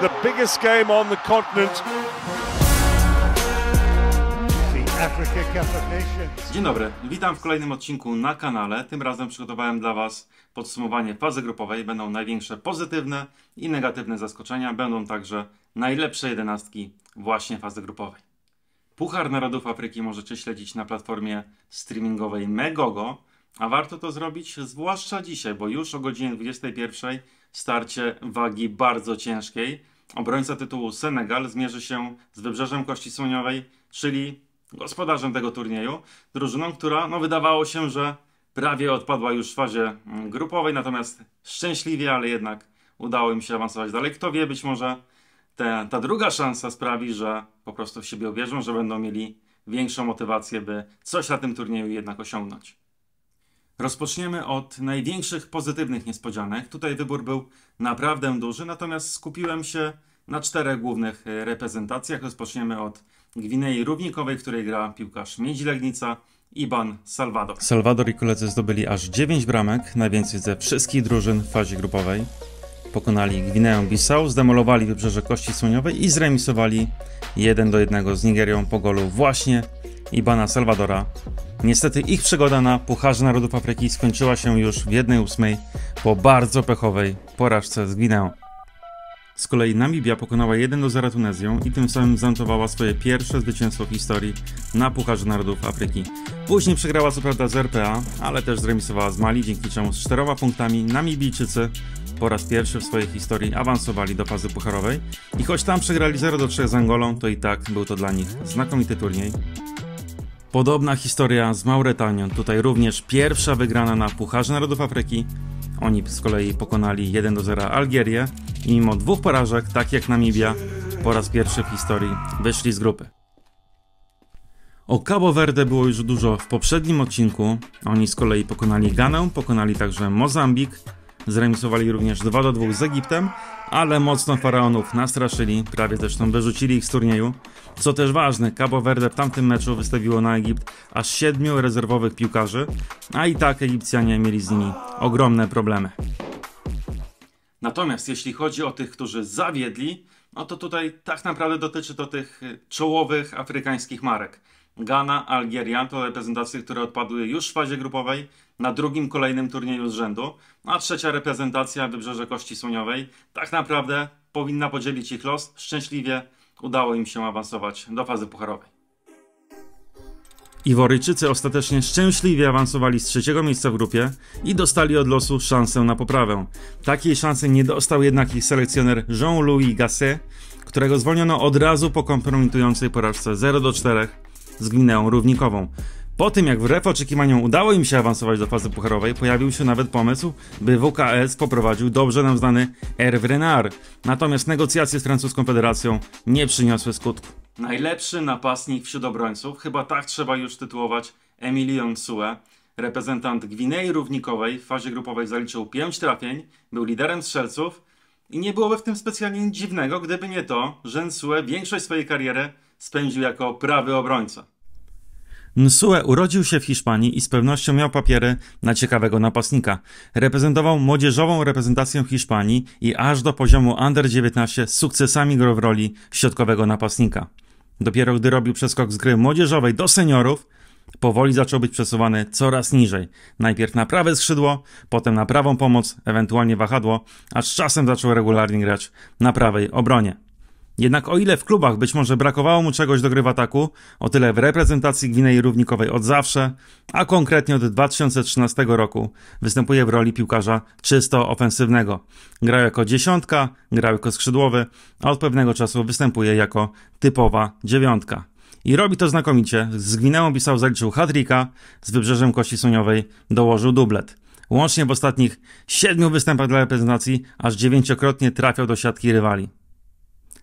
the biggest game on the continent. Dzień dobry, witam w kolejnym odcinku na kanale. Tym razem przygotowałem dla Was podsumowanie fazy grupowej. Będą największe pozytywne i negatywne zaskoczenia. Będą także najlepsze jedenastki właśnie fazy grupowej. Puchar Narodów Afryki możecie śledzić na platformie streamingowej Megogo, a warto to zrobić zwłaszcza dzisiaj, bo już o godzinie 21 starcie wagi bardzo ciężkiej. Obrońca tytułu Senegal zmierzy się z Wybrzeżem Kości Słoniowej, czyli gospodarzem tego turnieju. Drużyną, która no, wydawało się, że prawie odpadła już w fazie mm, grupowej, natomiast szczęśliwie, ale jednak udało im się awansować dalej. Kto wie, być może te, ta druga szansa sprawi, że po prostu w siebie uwierzą, że będą mieli większą motywację, by coś na tym turnieju jednak osiągnąć. Rozpoczniemy od największych pozytywnych niespodzianek. Tutaj wybór był naprawdę duży, natomiast skupiłem się na czterech głównych e, reprezentacjach. Rozpoczniemy od Gwinei Równikowej, w której gra piłkarz Miedzi Legnica, Iban Salvador. Salvador i koledzy zdobyli aż 9 bramek, najwięcej ze wszystkich drużyn w fazie grupowej. Pokonali Gwineę Bissau, zdemolowali wybrzeże Kości Słoniowej i zremisowali 1 do 1 z Nigerią po golu właśnie Ibana Salvadora Niestety ich przygoda na Pucharze Narodów Afryki skończyła się już w 1-8 po bardzo pechowej porażce z Gwineą. Z kolei Namibia pokonała 1-0 Tunezję i tym samym zanotowała swoje pierwsze zwycięstwo w historii na Pucharze Narodów Afryki. Później przegrała co prawda z RPA, ale też zremisowała z Mali, dzięki czemu z czterema punktami Namibijczycy po raz pierwszy w swojej historii awansowali do fazy pucharowej i choć tam przegrali 0-3 z Angolą, to i tak był to dla nich znakomity turniej, Podobna historia z Mauretanią. Tutaj również pierwsza wygrana na Pucharze Narodów Afryki. Oni z kolei pokonali 1 do 0 Algierię i mimo dwóch porażek, tak jak Namibia, po raz pierwszy w historii wyszli z grupy. O Cabo Verde było już dużo w poprzednim odcinku. Oni z kolei pokonali Ganę, pokonali także Mozambik, Zremisowali również 2 do 2 z Egiptem, ale mocno Faraonów nastraszyli, prawie zresztą wyrzucili ich z turnieju. Co też ważne, Cabo Verde w tamtym meczu wystawiło na Egipt aż siedmiu rezerwowych piłkarzy, a i tak Egipcjanie mieli z nimi ogromne problemy. Natomiast jeśli chodzi o tych, którzy zawiedli, no to tutaj tak naprawdę dotyczy to tych czołowych afrykańskich marek. Ghana, Algieria to reprezentacje, które odpadły już w fazie grupowej na drugim kolejnym turnieju z rzędu, no a trzecia reprezentacja Wybrzeże Kości Słoniowej tak naprawdę powinna podzielić ich los. Szczęśliwie udało im się awansować do fazy pucharowej. Iworyjczycy ostatecznie szczęśliwie awansowali z trzeciego miejsca w grupie i dostali od losu szansę na poprawę. Takiej szansy nie dostał jednak ich selekcjoner Jean-Louis Gasset, którego zwolniono od razu po kompromitującej porażce 0 do 4 z Gwineą Równikową. Po tym jak wbrew oczekiwaniom udało im się awansować do fazy pucharowej, pojawił się nawet pomysł, by WKS poprowadził dobrze nam znany Hervé Renard. Natomiast negocjacje z francuską federacją nie przyniosły skutku. Najlepszy napastnik wśród obrońców, chyba tak trzeba już tytułować Emilion Sue, reprezentant Gwinei Równikowej w fazie grupowej zaliczył 5 trafień, był liderem strzelców i nie byłoby w tym specjalnie nic dziwnego, gdyby nie to, że Sue większość swojej kariery spędził jako prawy obrońca. Nsue urodził się w Hiszpanii i z pewnością miał papiery na ciekawego napastnika. Reprezentował młodzieżową reprezentację Hiszpanii i aż do poziomu Under-19 z sukcesami grał w roli środkowego napastnika. Dopiero gdy robił przeskok z gry młodzieżowej do seniorów, powoli zaczął być przesuwany coraz niżej. Najpierw na prawe skrzydło, potem na prawą pomoc, ewentualnie wahadło, aż czasem zaczął regularnie grać na prawej obronie. Jednak o ile w klubach być może brakowało mu czegoś do gry w ataku, o tyle w reprezentacji Gwinei Równikowej od zawsze, a konkretnie od 2013 roku, występuje w roli piłkarza czysto ofensywnego. Grał jako dziesiątka, grał jako skrzydłowy, a od pewnego czasu występuje jako typowa dziewiątka. I robi to znakomicie. Z Gwineą Bissau zaliczył hat-tricka, z Wybrzeżem Kości Suniowej dołożył dublet. Łącznie w ostatnich siedmiu występach dla reprezentacji aż dziewięciokrotnie trafiał do siatki rywali.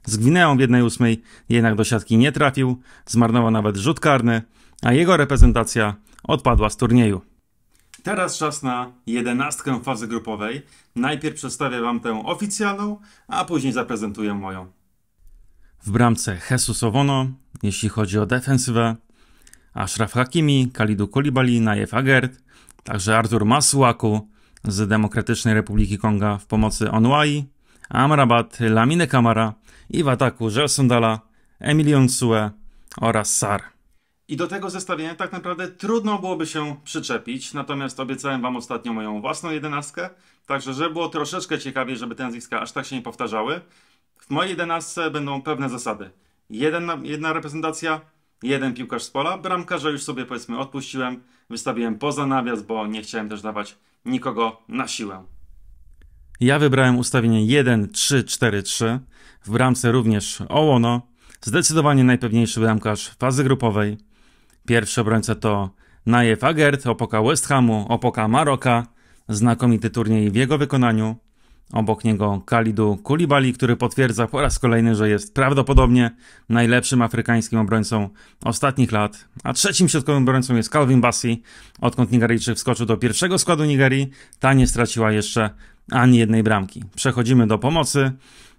Z Gwineą w 1-8 jednak do siatki nie trafił, zmarnował nawet rzut karny, a jego reprezentacja odpadła z turnieju. Teraz czas na jedenastkę fazy grupowej. Najpierw przedstawię Wam tę oficjalną, a później zaprezentuję moją. W bramce Jesus Owono, jeśli chodzi o defensywę, Ashraf Hakimi, Kalidu Kolibali, Najew Agert, także Artur Masuaku z Demokratycznej Republiki Konga w pomocy Onwai, Amrabat, Lamine Kamara, i w ataku Gelsundala, Emilion Sue oraz Sar. I do tego zestawienia tak naprawdę trudno byłoby się przyczepić, natomiast obiecałem Wam ostatnio moją własną jedenastkę, także żeby było troszeczkę ciekawie, żeby te nazwiska aż tak się nie powtarzały, w mojej jedenastce będą pewne zasady. Jeden, jedna reprezentacja, jeden piłkarz z pola, bramkarza już sobie powiedzmy odpuściłem, wystawiłem poza nawias, bo nie chciałem też dawać nikogo na siłę. Ja wybrałem ustawienie 1, 3, 4, 3. W bramce również Ołono. Zdecydowanie najpewniejszy bramkarz fazy grupowej. Pierwszy obrońca to Naje Fagert, opoka West Hamu, opoka Maroka. Znakomity turniej w jego wykonaniu. Obok niego Kalidu Kulibali, który potwierdza po raz kolejny, że jest prawdopodobnie najlepszym afrykańskim obrońcą ostatnich lat. A trzecim środkowym obrońcą jest Calvin Bassi. Odkąd Nigeryjczyk wskoczył do pierwszego składu Nigerii, ta nie straciła jeszcze ani jednej bramki. Przechodzimy do pomocy.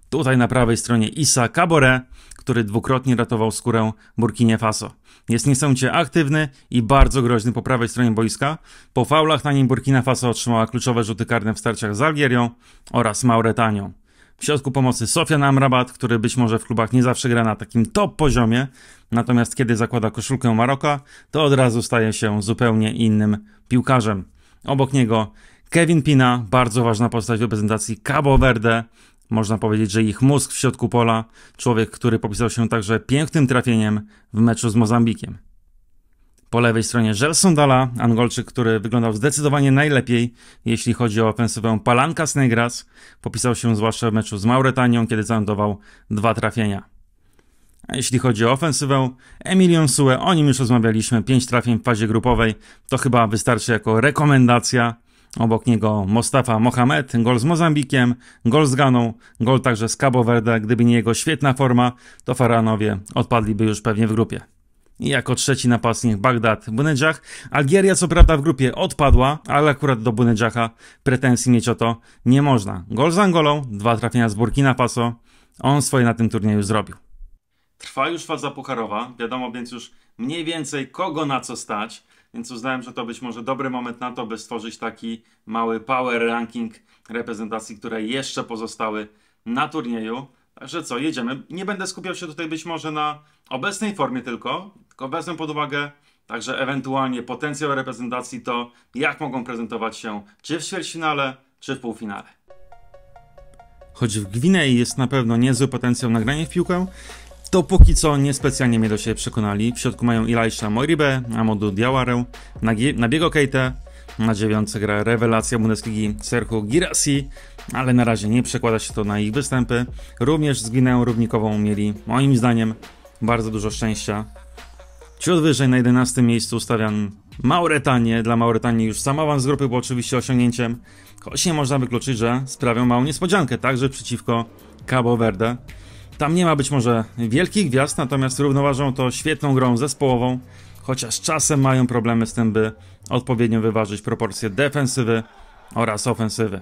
Tutaj na prawej stronie Isa Kabore, który dwukrotnie ratował skórę Burkinie Faso. Jest niesamowicie aktywny i bardzo groźny po prawej stronie boiska. Po faulach na nim Burkina Faso otrzymała kluczowe rzuty karne w starciach z Algierią oraz Mauretanią. W środku pomocy Sofian Amrabat, który być może w klubach nie zawsze gra na takim top poziomie, natomiast kiedy zakłada koszulkę Maroka, to od razu staje się zupełnie innym piłkarzem. Obok niego Kevin Pina, bardzo ważna postać w reprezentacji Cabo Verde. Można powiedzieć, że ich mózg w środku pola. Człowiek, który popisał się także pięknym trafieniem w meczu z Mozambikiem. Po lewej stronie Gelson Dala, Angolczyk, który wyglądał zdecydowanie najlepiej, jeśli chodzi o ofensywę Palanka Negras. Popisał się zwłaszcza w meczu z Mauretanią, kiedy zanotował dwa trafienia. A jeśli chodzi o ofensywę, Emilion Sue, o nim już rozmawialiśmy, pięć trafień w fazie grupowej. To chyba wystarczy jako rekomendacja. Obok niego Mostafa Mohamed, gol z Mozambikiem, gol z Ganą, gol także z Cabo Verde. Gdyby nie jego świetna forma, to Faranowie odpadliby już pewnie w grupie. I jako trzeci napastnik Bagdad Bunedżach. Algieria co prawda w grupie odpadła, ale akurat do Bunedżacha pretensji mieć o to nie można. Gol z Angolą, dwa trafienia z Burkina Faso. On swoje na tym turnieju zrobił. Trwa już faza pucharowa, wiadomo więc już mniej więcej kogo na co stać więc uznałem, że to być może dobry moment na to, by stworzyć taki mały power ranking reprezentacji, które jeszcze pozostały na turnieju. Także co, jedziemy. Nie będę skupiał się tutaj być może na obecnej formie tylko, tylko wezmę pod uwagę także ewentualnie potencjał reprezentacji, to jak mogą prezentować się czy w ćwierćfinale, czy w półfinale. Choć w Gwinei jest na pewno niezły potencjał na granie w piłkę, to póki co niespecjalnie mnie do siebie przekonali. W środku mają Ilaisha Moribę, Amodu Diawarę, Nabiego Keita, na dziewiątce gra rewelacja Bundesligi Serhu Girasi, ale na razie nie przekłada się to na ich występy. Również z Gwineą Równikową mieli, moim zdaniem, bardzo dużo szczęścia. Ciut wyżej na 11 miejscu stawian Mauretanię. Dla Mauretanii już sam awans z grupy był oczywiście osiągnięciem, choć nie można wykluczyć, że sprawią małą niespodziankę, także przeciwko Cabo Verde. Tam nie ma być może wielkich gwiazd, natomiast równoważą to świetną grą zespołową, chociaż czasem mają problemy z tym, by odpowiednio wyważyć proporcje defensywy oraz ofensywy.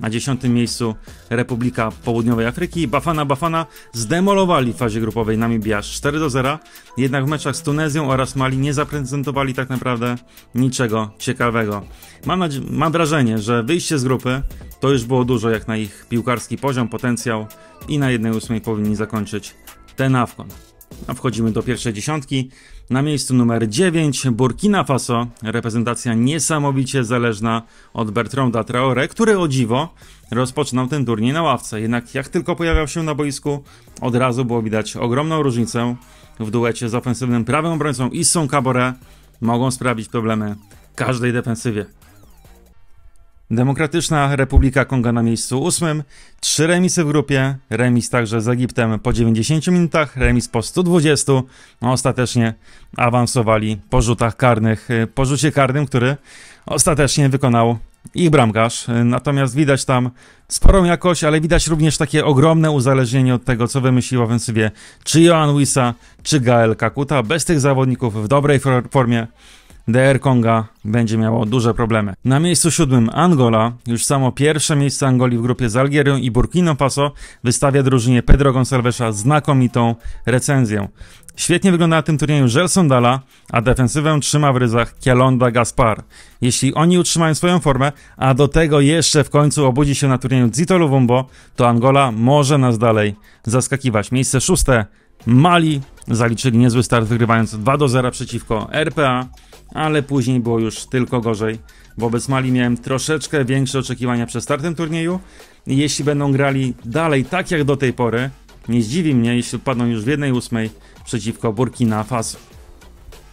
Na dziesiątym miejscu Republika Południowej Afryki. Bafana Bafana zdemolowali w fazie grupowej Namibia 4 do 0, jednak w meczach z Tunezją oraz Mali nie zaprezentowali tak naprawdę niczego ciekawego. Mam, mam wrażenie, że wyjście z grupy to już było dużo jak na ich piłkarski poziom, potencjał i na 1.8 powinni zakończyć ten AFCON. A wchodzimy do pierwszej dziesiątki. Na miejscu numer 9 Burkina Faso, reprezentacja niesamowicie zależna od Bertranda Traore, który o dziwo rozpoczynał ten turniej na ławce. Jednak jak tylko pojawiał się na boisku, od razu było widać ogromną różnicę w duecie z ofensywnym prawym obrońcą Issą Kabore. Mogą sprawić problemy każdej defensywie. Demokratyczna Republika Konga na miejscu ósmym, trzy remisy w grupie, remis także z Egiptem po 90 minutach, remis po 120, no, ostatecznie awansowali po rzutach karnych, y, po rzucie karnym, który ostatecznie wykonał ich bramkarz. Y, natomiast widać tam sporą jakość, ale widać również takie ogromne uzależnienie od tego, co wymyślił w ofensywie czy Johan Wisa, czy Gael Kakuta. Bez tych zawodników w dobrej formie DR Konga będzie miało duże problemy. Na miejscu siódmym Angola, już samo pierwsze miejsce Angolii w grupie z Algierią i Burkina Faso wystawia drużynie Pedro Gonsalvesa znakomitą recenzję. Świetnie wygląda na tym turnieju Gelson Dala, a defensywę trzyma w ryzach Kialonda Gaspar. Jeśli oni utrzymają swoją formę, a do tego jeszcze w końcu obudzi się na turnieju Zito Luvumbo, to Angola może nas dalej zaskakiwać. Miejsce szóste Mali zaliczyli niezły start wygrywając 2 do 0 przeciwko RPA ale później było już tylko gorzej. Wobec Mali miałem troszeczkę większe oczekiwania przed startem turnieju. Jeśli będą grali dalej tak jak do tej pory, nie zdziwi mnie, jeśli padną już w 1-8 przeciwko Burkina Faso.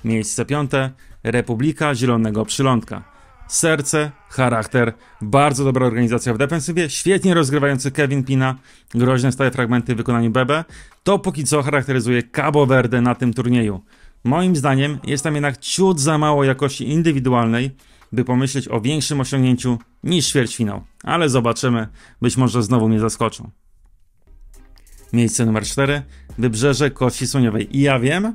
Miejsce piąte Republika Zielonego Przylądka. Serce, charakter, bardzo dobra organizacja w defensywie, świetnie rozgrywający Kevin Pina, groźne stałe fragmenty w wykonaniu Bebe. To póki co charakteryzuje Cabo Verde na tym turnieju. Moim zdaniem jest tam jednak ciut za mało jakości indywidualnej, by pomyśleć o większym osiągnięciu niż ćwierćfinał. Ale zobaczymy, być może znowu mnie zaskoczą. Miejsce numer 4. Wybrzeże Kości Słoniowej. I ja wiem,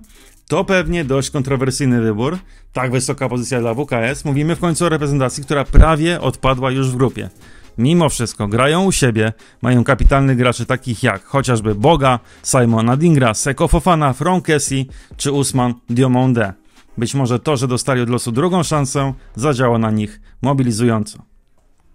to pewnie dość kontrowersyjny wybór. Tak wysoka pozycja dla WKS. Mówimy w końcu o reprezentacji, która prawie odpadła już w grupie mimo wszystko grają u siebie, mają kapitalnych graczy takich jak chociażby Boga, Simona Dingra, Seko Fofana, Frank czy Usman Diomonde. Być może to, że dostali od losu drugą szansę, zadziała na nich mobilizująco.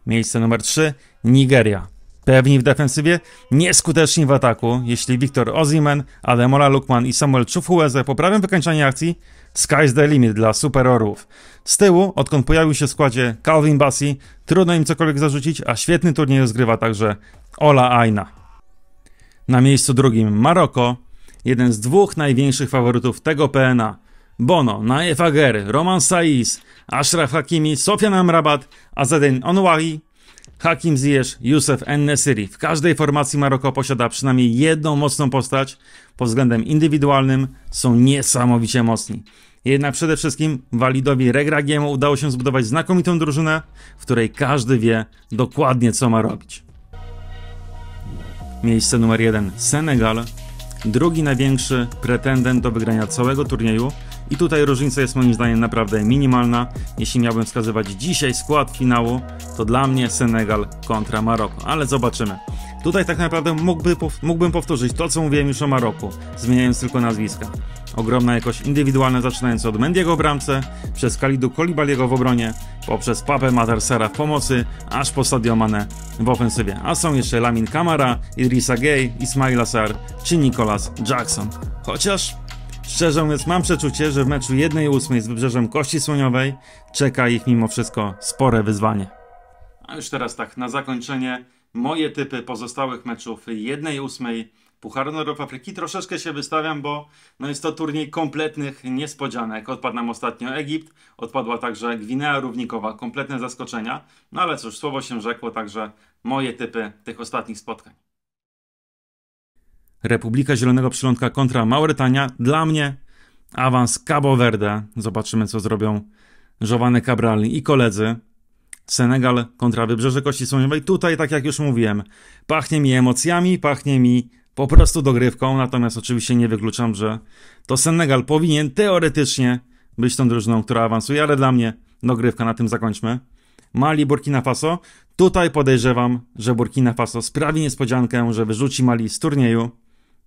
Miejsce numer 3 Nigeria. Pewni w defensywie, nieskuteczni w ataku. Jeśli Wiktor Oziman, Ademola Lukman i Samuel Chufueze poprawią wykańczanie akcji, sky's the limit dla superorów. Z tyłu, odkąd pojawił się w składzie Calvin Bassi, trudno im cokolwiek zarzucić, a świetny turniej rozgrywa także Ola Aina. Na miejscu drugim Maroko, jeden z dwóch największych faworytów tego PNA. Bono, Naef Ager, Roman Saiz, Ashraf Hakimi, Sofian Amrabat, Azadin Onwahi Hakim Ziyech, Youssef Nesyri. W każdej formacji Maroko posiada przynajmniej jedną mocną postać. Pod względem indywidualnym są niesamowicie mocni. Jednak przede wszystkim Walidowi Regragiemu udało się zbudować znakomitą drużynę, w której każdy wie dokładnie co ma robić. Miejsce numer 1 Senegal, drugi największy pretendent do wygrania całego turnieju i tutaj różnica jest moim zdaniem naprawdę minimalna. Jeśli miałbym wskazywać dzisiaj skład finału, to dla mnie Senegal kontra Maroko, ale zobaczymy. Tutaj tak naprawdę mógłby, mógłbym powtórzyć to, co mówiłem już o Maroku, zmieniając tylko nazwiska. Ogromna jakość indywidualna zaczynając od Mendiego w bramce, przez Kalidu Kolibaliego w obronie, poprzez Papę Sera w pomocy, aż po Sadio Mane w ofensywie. A są jeszcze Lamin Kamara, Idrissa Gay, Ismail Assar czy Nicolas Jackson. Chociaż Szczerze mówiąc, mam przeczucie, że w meczu 1-8 z wybrzeżem Kości Słoniowej czeka ich mimo wszystko spore wyzwanie. A już teraz tak, na zakończenie moje typy pozostałych meczów 1-8 Pucharu Narodów Afryki. Troszeczkę się wystawiam, bo no jest to turniej kompletnych niespodzianek. Odpadł nam ostatnio Egipt, odpadła także Gwinea Równikowa. Kompletne zaskoczenia, no ale cóż, słowo się rzekło, także moje typy tych ostatnich spotkań. Republika Zielonego Przylądka kontra Mauretania. Dla mnie awans Cabo Verde. Zobaczymy, co zrobią Giovanni Cabral i koledzy. Senegal kontra Wybrzeże Kości Słoniowej. Tutaj, tak jak już mówiłem, pachnie mi emocjami, pachnie mi po prostu dogrywką, natomiast oczywiście nie wykluczam, że to Senegal powinien teoretycznie być tą drużyną, która awansuje, ale dla mnie dogrywka, na tym zakończmy. Mali, Burkina Faso. Tutaj podejrzewam, że Burkina Faso sprawi niespodziankę, że wyrzuci Mali z turnieju.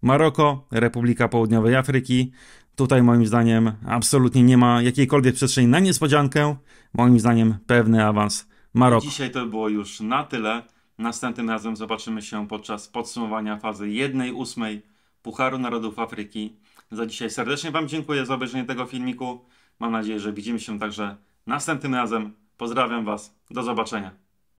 Maroko, Republika Południowej Afryki. Tutaj moim zdaniem absolutnie nie ma jakiejkolwiek przestrzeni na niespodziankę. Moim zdaniem pewny awans Maroko. Dzisiaj to było już na tyle. Następnym razem zobaczymy się podczas podsumowania fazy 1-8 Pucharu Narodów Afryki. Za dzisiaj serdecznie Wam dziękuję za obejrzenie tego filmiku. Mam nadzieję, że widzimy się także następnym razem. Pozdrawiam Was. Do zobaczenia.